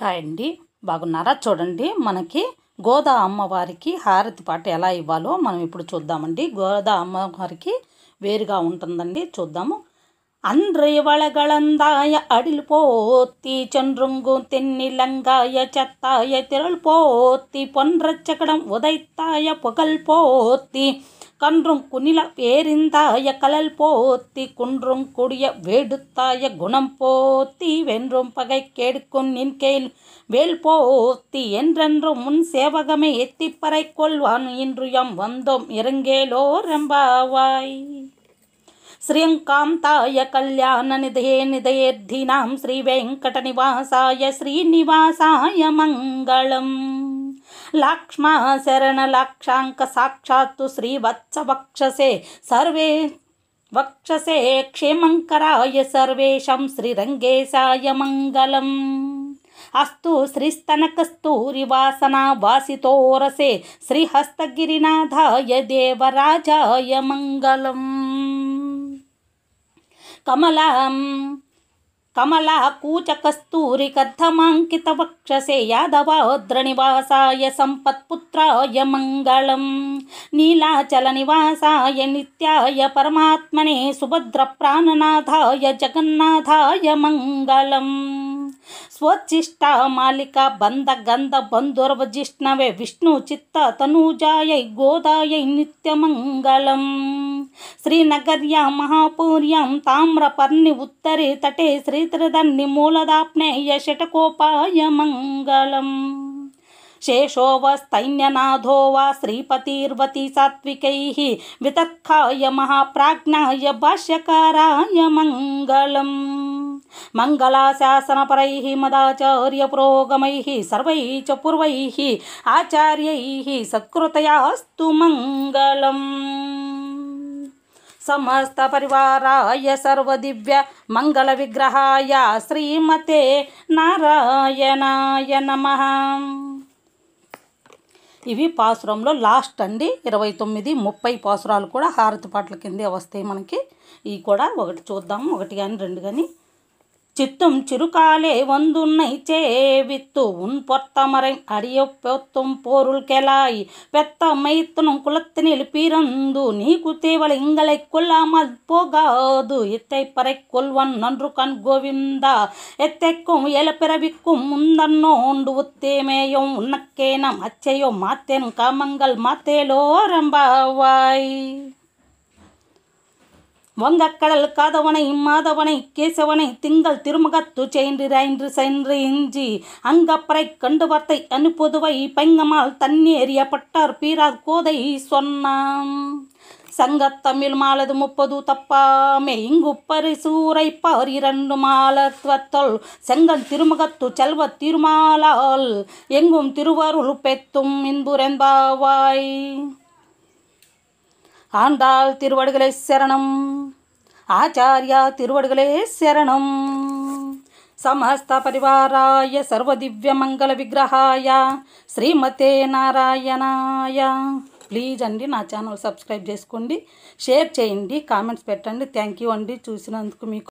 hi అండి బాగున్నారా చూడండి మనకి గోదా అమ్మవారికి హారతి పాట ఎలా ఇవ్వాలో మనం ఇప్పుడు చూద్దామండి గోదా అమ్మవారికి వేరుగా ఉంటుందండి చూద్దాము அன்றைய வளகளந்தாய அடில் போத்தி சென்றுங்கும் தென்னிலங்காய சத்தாய திரள் போத்தி பொன்றச்சக்கடம் உதைத்தாய పొగల్ போத்தி கன்றும் குனில பேரிந்தாய கலல் போத்தி குன்றும் கொடிய வேடுத்தாய குணம் போத்தி வென்றும் பகை கேடுக்கும் நின் கேள் வேல் போத்தி என்றென்றும் முன் சேவகமே எத்திப்பறை கொள்வான் இன்று எம் வந்தோம் இறங்கேலோ ரம்பாவாய் ஸ்ரீங்காந்தாய கல்யாண ரெம்பாவாய் श्रियङ्कान्ताय ஸ்ரீ வெங்கட நிவாசாய ஸ்ரீநிவாசாய மங்களம் लक्ष्मण लक्षाक लाक्ष्मा शरणलाक्षाङ्कसाक्षात्तु वक्षसे सर्वे वक्षसे क्षेमङ्कराय सर्वेषां श्रीरङ्गे सायमङ्गलम् अस्तु श्रीस्तनकस्तूरिवासना वासितोरसे श्रीहस्तगिरिनाथाय देवराजाय मङ्गलम् कमलाम् कमलाकूचकस्तूरिकद्धमाङ्कितवक्षसे यादवाद्रनिवासाय सम्पत्पुत्राय नीलाचल नीलाचलनिवासाय नित्याय परमात्मने सुभद्रप्राणनाथाय जगन्नाथा मंगल स्वचिष्टा मालिका बंद गंध बंधुर्वजिष्णवे विष्णु चित्त तनूजायै गोदायै नित्यमङ्गलम् श्रीनगर्यां महापूर्यां ताम्रपर्णि उत्तरे तटे श्रीत्रिधन्निमूलदाप्नैः शटकोपाय मङ्गलम् शेषो वास्तैन्यनाथो वा श्रीपतिर्वति सात्त्विकैः वितत्खाय महाप्राज्ञाय भाष्यकाराय मङ्गलं मङ्गलाशासनपरैः मदाचार्यपुरोगमैः सर्वैः च पूर्वैः आचार्यैः सत्कृतयास्तु मङ्गलम् సమస్త సర్వ సర్వదివ్య మంగళ విగ్రహాయ శ్రీమతే నారాయణాయ నమ ఇవి పాసురంలో లాస్ట్ అండి ఇరవై తొమ్మిది ముప్పై పాసురాలు కూడా హారతి పాటల కిందే వస్తాయి మనకి ఇవి కూడా ఒకటి చూద్దాము ఒకటి కానీ రెండు కానీ சித்தும் சிறுகாலே வந்துன்னை சேவித்து உன் பொத்தமரை அரிய பொத்தும் பொருள் கெலாய் பெத்த மைத்தனும் குலத்தினில் பிறந்து நீ குத்தேவள் இங்களை கொல்லாமல் போகாது இத்தை பறை கொல்வன் நன்று கண் கோவிந்தா எத்தைக்கும் பிறவிக்கும் முந்தன்னோண்டு உத்தேமேயும் உன்னக்கேனம் அச்சையோ மாத்தேன் காமங்கள் மாத்தேலோ ரம்பாவாய் வங்கக்கடல் காதவனை இம்மாதவனை கேசவனை திங்கள் திருமுகத்து சென்று சென்று இஞ்சி அங்கப்பறை கண்டு வார்த்தை அனுப்புதுவை பைங்கமால் தண்ணேறிய பட்டார் பீரா கோதை சொன்னான் சங்கத்தமிழ் மாலது முப்பது தப்பாமே இங்கு பார் இரண்டு மாலத்துவத்தல் செங்கல் திருமுகத்து செல்வ திருமாலால் எங்கும் திருவருள் பெத்தும் இன்புரன்பாவாய் ஆண்டாள் திருவடுகளை சரணம் ఆచార్య తిరువడుగలే శరణం సమస్త పరివారాయ మంగళ విగ్రహాయ శ్రీమతే నారాయణాయ ప్లీజ్ అండి నా ఛానల్ సబ్స్క్రైబ్ చేసుకోండి షేర్ చేయండి కామెంట్స్ పెట్టండి థ్యాంక్ యూ అండి చూసినందుకు మీకు